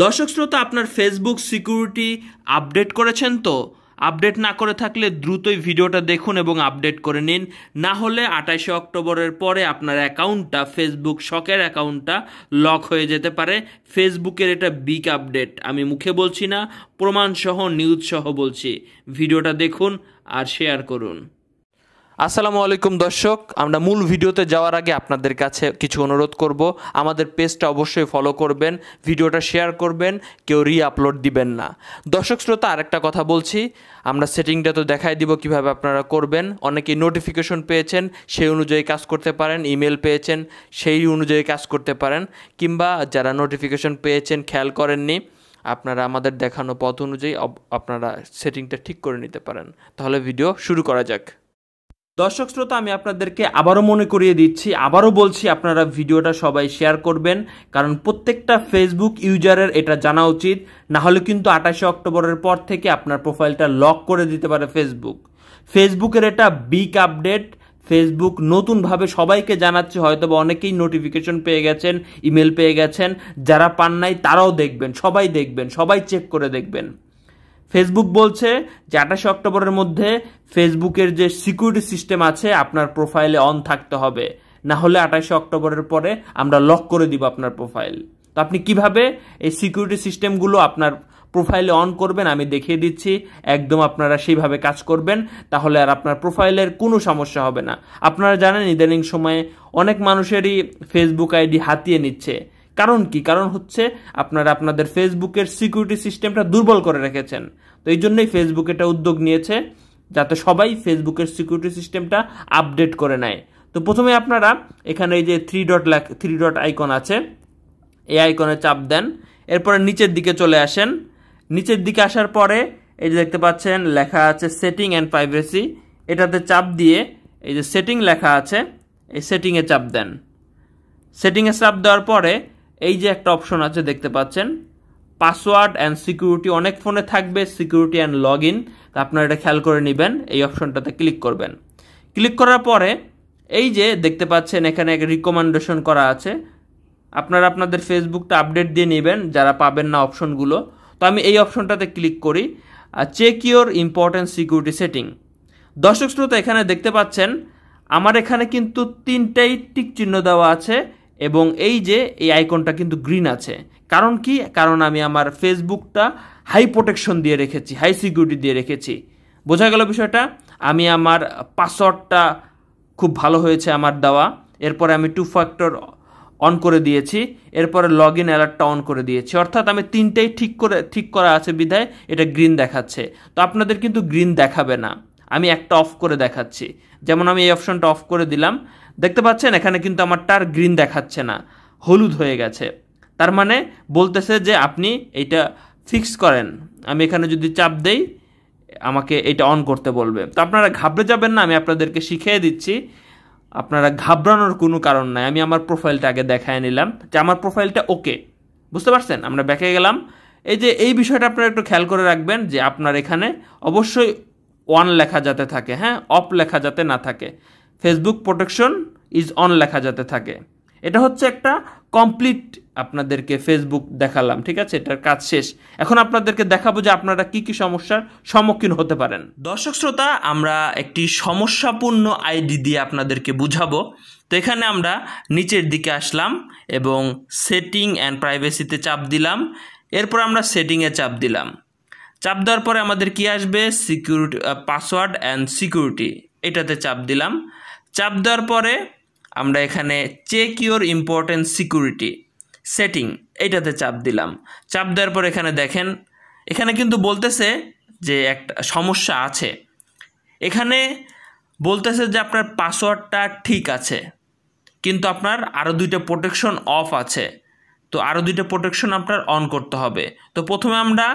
দর্শক শ্রোতা আপনার ফেসবুক সিকিউরিটি আপডেট করেছেন তো আপডেট না করে থাকলে দ্রুতই ভিডিওটা দেখুন এবং আপডেট করে নিন না হলে আঠাশে অক্টোবরের পরে আপনার অ্যাকাউন্টটা ফেসবুক শখের অ্যাকাউন্টটা লক হয়ে যেতে পারে ফেসবুকের এটা বিগ আপডেট আমি মুখে বলছি না প্রমাণসহ নিউজসহ বলছি ভিডিওটা দেখুন আর শেয়ার করুন আসসালামু আলাইকুম দর্শক আমরা মূল ভিডিওতে যাওয়ার আগে আপনাদের কাছে কিছু অনুরোধ করব আমাদের পেজটা অবশ্যই ফলো করবেন ভিডিওটা শেয়ার করবেন কেউ রি আপলোড দিবেন না দর্শক শ্রোতা আরেকটা কথা বলছি আমরা সেটিংটা তো দেখাই দিব কিভাবে আপনারা করবেন অনেকেই নোটিফিকেশন পেয়েছেন সেই অনুযায়ী কাজ করতে পারেন ইমেল পেয়েছেন সেই অনুযায়ী কাজ করতে পারেন কিংবা যারা নোটিফিকেশন পেয়েছেন খেয়াল করেননি আপনারা আমাদের দেখানো পথ অনুযায়ী আপনারা সেটিংটা ঠিক করে নিতে পারেন তাহলে ভিডিও শুরু করা যাক দর্শক শ্রোতা আমি আপনাদেরকে আবারও মনে করিয়ে দিচ্ছি আবারও বলছি আপনারা ভিডিওটা সবাই শেয়ার করবেন কারণ প্রত্যেকটা ফেসবুক ইউজারের এটা জানা উচিত না হলে কিন্তু আঠাশে অক্টোবরের পর থেকে আপনার প্রোফাইলটা লক করে দিতে পারে ফেসবুক ফেসবুকের এটা বিগ আপডেট ফেসবুক নতুনভাবে সবাইকে জানাচ্ছে হয়তো বা অনেকেই নোটিফিকেশন পেয়ে গেছেন ইমেল পেয়ে গেছেন যারা পান নাই তারাও দেখবেন সবাই দেখবেন সবাই চেক করে দেখবেন ফেসবুক বলছে যে আঠাশে অক্টোবরের মধ্যে ফেসবুকের যে সিকিউরিটি সিস্টেম আছে আপনার প্রোফাইলে অন থাকতে হবে না হলে আঠাশে অক্টোবরের পরে আমরা লক করে দিব আপনার প্রোফাইল তো আপনি কিভাবে এই সিকিউরিটি সিস্টেমগুলো আপনার প্রোফাইলে অন করবেন আমি দেখিয়ে দিচ্ছি একদম আপনারা সেইভাবে কাজ করবেন তাহলে আর আপনার প্রোফাইলের কোনো সমস্যা হবে না আপনারা জানেন ইদানিং সময়ে অনেক মানুষেরই ফেসবুক আইডি হাতিয়ে নিচ্ছে কারণ কি কারণ হচ্ছে আপনারা আপনাদের ফেসবুকের সিকিউরিটি সিস্টেমটা দুর্বল করে রেখেছেন তো এই জন্যই ফেসবুক এটা উদ্যোগ নিয়েছে যাতে সবাই ফেসবুকের সিকিউরিটি সিস্টেমটা আপডেট করে নেয় তো প্রথমে আপনারা এখানে এই যে three dot three dot icon আছে এই আইকনে চাপ দেন এরপরে নিচের দিকে চলে আসেন নিচের দিকে আসার পরে এই যে দেখতে পাচ্ছেন লেখা আছে সেটিং অ্যান্ড প্রাইভেসি এটাতে চাপ দিয়ে এই যে সেটিং লেখা আছে এই সেটিংয়ে চাপ দেন সেটিংয়ে চাপ দেওয়ার পরে এই যে একটা অপশন আছে দেখতে পাচ্ছেন পাসওয়ার্ড অ্যান্ড সিকিউরিটি অনেক ফোনে থাকবে সিকিউরিটি অ্যান্ড লগ ইন তা আপনারা এটা খেয়াল করে নেবেন এই অপশনটাতে ক্লিক করবেন ক্লিক করার পরে এই যে দেখতে পাচ্ছেন এখানে এক রিকমেন্ডেশন করা আছে আপনারা আপনাদের ফেসবুকটা আপডেট দিয়ে নেবেন যারা পাবেন না অপশনগুলো তো আমি এই অপশনটাতে ক্লিক করি check your important security setting দর্শক শ্রোতা এখানে দেখতে পাচ্ছেন আমার এখানে কিন্তু তিনটাই টিক চিহ্ন দেওয়া আছে এবং এই যে এই আইকনটা কিন্তু গ্রিন আছে কারণ কি কারণ আমি আমার ফেসবুকটা হাই প্রোটেকশন দিয়ে রেখেছি হাই সিকিউরিটি দিয়ে রেখেছি বোঝা গেল বিষয়টা আমি আমার পাসওয়ার্ডটা খুব ভালো হয়েছে আমার দেওয়া এরপরে আমি টু ফ্যাক্টর অন করে দিয়েছি এরপরে লগ ইন অ্যালার্টটা অন করে দিয়েছি অর্থাৎ আমি তিনটাই ঠিক করে ঠিক করা আছে বিধায় এটা গ্রিন দেখাচ্ছে তো আপনাদের কিন্তু গ্রিন দেখাবে না আমি একটা অফ করে দেখাচ্ছি যেমন আমি এই অপশনটা অফ করে দিলাম দেখতে পাচ্ছেন এখানে কিন্তু আমারটা আর গ্রিন দেখাচ্ছে না হলুদ হয়ে গেছে তার মানে বলতেছে যে আপনি এটা ফিক্স করেন আমি এখানে যদি চাপ দেই আমাকে এটা অন করতে বলবে তো আপনারা ঘাবড়ে যাবেন না আমি আপনাদেরকে শিখিয়ে দিচ্ছি আপনারা ঘাবড়ানোর কোনো কারণ নাই আমি আমার প্রোফাইলটা আগে দেখায় নিলাম যে আমার প্রোফাইলটা ওকে বুঝতে পারছেন আমরা ব্যাকে গেলাম এই যে এই বিষয়টা আপনারা একটু খেয়াল করে রাখবেন যে আপনার এখানে অবশ্যই ওয়ান লেখা যাতে থাকে হ্যাঁ অফ লেখা যাতে না থাকে ফেসবুক প্রোটেকশন ইজ অন লেখা যাতে থাকে এটা হচ্ছে একটা কমপ্লিট আপনাদেরকে ফেসবুক দেখালাম ঠিক আছে এটার কাজ শেষ এখন আপনাদেরকে দেখাবো যে আপনারা কি কি সমস্যার সম্মুখীন হতে পারেন দর্শক শ্রোতা আমরা একটি সমস্যাপূর্ণ আইডি দিয়ে আপনাদেরকে বুঝাবো তো এখানে আমরা নিচের দিকে আসলাম এবং সেটিং অ্যান্ড প্রাইভেসিতে চাপ দিলাম এরপর আমরা সেটিংয়ে চাপ দিলাম চাপ দেওয়ার পরে আমাদের কি আসবে সিকিউরিটি পাসওয়ার্ড অ্যান্ড সিকিউরিটি এটাতে চাপ দিলাম চাপ দেওয়ার পরে আমরা এখানে check your important security setting এটাতে চাপ দিলাম চাপ দেওয়ার পর এখানে দেখেন এখানে কিন্তু বলতেছে যে একটা সমস্যা আছে এখানে বলতেছে যে আপনার পাসওয়ার্ডটা ঠিক আছে কিন্তু আপনার আরও দুইটা প্রোটেকশন অফ আছে তো আরও দুইটা প্রোটেকশন আপনার অন করতে হবে তো প্রথমে আমরা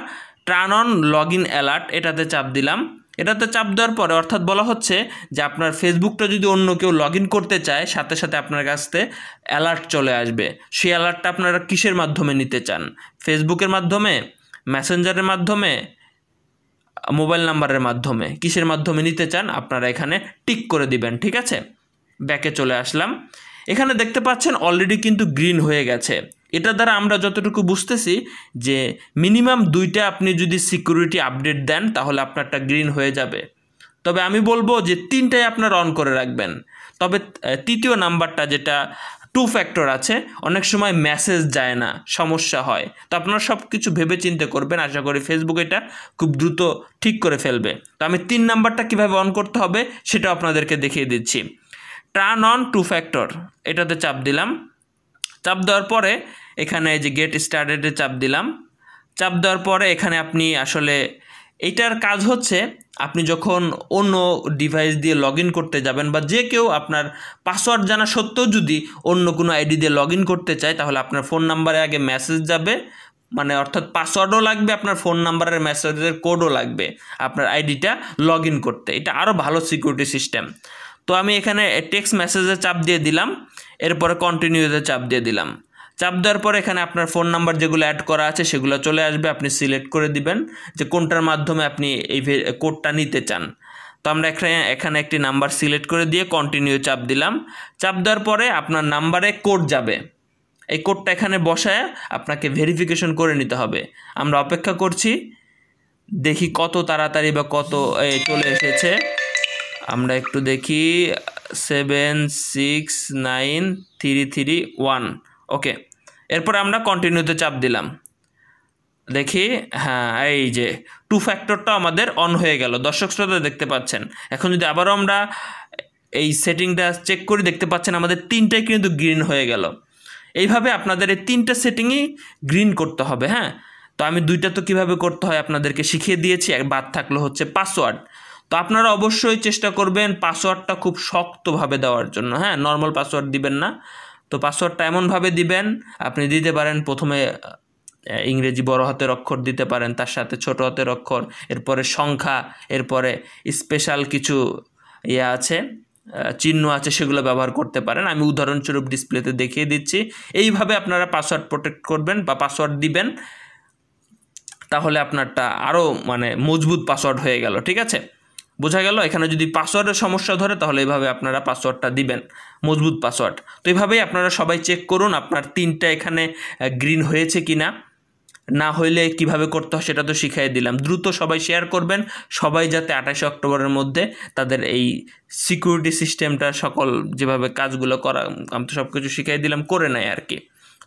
অন লগ ইন অ্যালার্ট এটাতে চাপ দিলাম এটাতে চাপ দেওয়ার পরে অর্থাৎ বলা হচ্ছে যে আপনার ফেসবুকটা যদি অন্য কেউ লগ করতে চায় সাথে সাথে আপনার কাছতে অ্যালার্ট চলে আসবে সেই অ্যালার্টটা আপনারা কিসের মাধ্যমে নিতে চান ফেসবুকের মাধ্যমে মেসেঞ্জারের মাধ্যমে মোবাইল নাম্বারের মাধ্যমে কিসের মাধ্যমে নিতে চান আপনারা এখানে টিক করে দিবেন ঠিক আছে ব্যাকে চলে আসলাম এখানে দেখতে পাচ্ছেন অলরেডি কিন্তু গ্রিন হয়ে গেছে এটা দ্বারা আমরা যতটুকু বুঝতেছি যে মিনিমাম দুইটা আপনি যদি সিকিউরিটি আপডেট দেন তাহলে আপনারটা গ্রিন হয়ে যাবে তবে আমি বলবো যে তিনটাই আপনার অন করে রাখবেন তবে তৃতীয় নাম্বারটা যেটা টু ফ্যাক্টর আছে অনেক সময় মেসেজ যায় না সমস্যা হয় তো আপনারা সব কিছু ভেবে চিন্তে করবেন আশা করি ফেসবুক এটা খুব দ্রুত ঠিক করে ফেলবে তো আমি তিন নাম্বারটা কিভাবে অন করতে হবে সেটা আপনাদেরকে দেখিয়ে দিচ্ছি টার্ন অন টু ফ্যাক্টর এটাতে চাপ দিলাম চাপ দেওয়ার পরে এখানে যে গেট স্টার্টেডে চাপ দিলাম চাপ দেওয়ার পরে এখানে আপনি আসলে এটার কাজ হচ্ছে আপনি যখন অন্য ডিভাইস দিয়ে লগ করতে যাবেন বা যে কেউ আপনার পাসওয়ার্ড জানা সত্ত্বেও যদি অন্য কোনো আইডি দিয়ে লগ করতে চায় তাহলে আপনার ফোন নাম্বারে আগে মেসেজ যাবে মানে অর্থাৎ পাসওয়ার্ডও লাগবে আপনার ফোন নাম্বারের মেসেজের কোডও লাগবে আপনার আইডিটা লগ করতে এটা আরও ভালো সিকিউরিটি সিস্টেম তো আমি এখানে টেক্সট মেসেজে চাপ দিয়ে দিলাম এরপরে কন্টিনিউতে চাপ দিয়ে দিলাম চাপ দেওয়ার পর এখানে আপনার ফোন নাম্বার যেগুলো অ্যাড করা আছে সেগুলো চলে আসবে আপনি সিলেক্ট করে দিবেন যে কোনটার মাধ্যমে আপনি এই কোডটা নিতে চান তো আমরা এখানে এখানে একটি নাম্বার সিলেক্ট করে দিয়ে কন্টিনিউ চাপ দিলাম চাপ দেওয়ার পরে আপনার নাম্বারে কোড যাবে এই কোডটা এখানে বসায় আপনাকে ভেরিফিকেশন করে নিতে হবে আমরা অপেক্ষা করছি দেখি কত তাড়াতাড়ি বা কত চলে এসেছে আমরা একটু দেখি seven six nine three three one okay এরপর আমরা কন্টিনিউতে চাপ দিলাম দেখি হ্যাঁ এই যে টু ফ্যাক্টরটা আমাদের অন হয়ে গেল দর্শক শ্রোতা দেখতে পাচ্ছেন এখন যদি আবারও আমরা এই সেটিংটা চেক করে দেখতে পাচ্ছেন আমাদের তিনটাই কিন্তু গ্রিন হয়ে গেল এইভাবে আপনাদের এই তিনটা সেটিংই গ্রিন করতে হবে হ্যাঁ তো আমি দুইটা তো কিভাবে করতে হয় আপনাদেরকে শিখিয়ে দিয়েছি বাদ থাকলো হচ্ছে পাসওয়ার্ড তো আপনারা অবশ্যই চেষ্টা করবেন পাসওয়ার্ডটা খুব শক্তভাবে দেওয়ার জন্য হ্যাঁ নর্মাল পাসওয়ার্ড দিবেন না তো পাসওয়ার্ডটা এমনভাবে দিবেন আপনি দিতে পারেন প্রথমে ইংরেজি বড় হাতের অক্ষর দিতে পারেন তার সাথে ছোট হাতের অক্ষর এরপরে সংখ্যা এরপরে স্পেশাল কিছু ইয়ে আছে চিহ্ন আছে সেগুলো ব্যবহার করতে পারেন আমি উদাহরণস্বরূপ ডিসপ্লেতে দেখিয়ে দিচ্ছি এইভাবে আপনারা পাসওয়ার্ড প্রোটেক্ট করবেন বা পাসওয়ার্ড দিবেন তাহলে আপনারটা আরও মানে মজবুত পাসওয়ার্ড হয়ে গেল ঠিক আছে বোঝা গেল এখানে যদি পাসওয়ার্ডের সমস্যা ধরে তাহলে এভাবে আপনারা পাসওয়ার্ডটা দিবেন মজবুত পাসওয়ার্ড তো এভাবেই আপনারা সবাই চেক করুন আপনার তিনটা এখানে গ্রিন হয়েছে কি না না হইলে কিভাবে করতে হয় সেটা তো শিখাই দিলাম দ্রুত সবাই শেয়ার করবেন সবাই যাতে আঠাশে অক্টোবরের মধ্যে তাদের এই সিকিউরিটি সিস্টেমটা সকল যেভাবে কাজগুলো করা আমি তো সব কিছু শিখাই দিলাম করে নেয় আর কি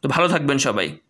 তো ভালো থাকবেন সবাই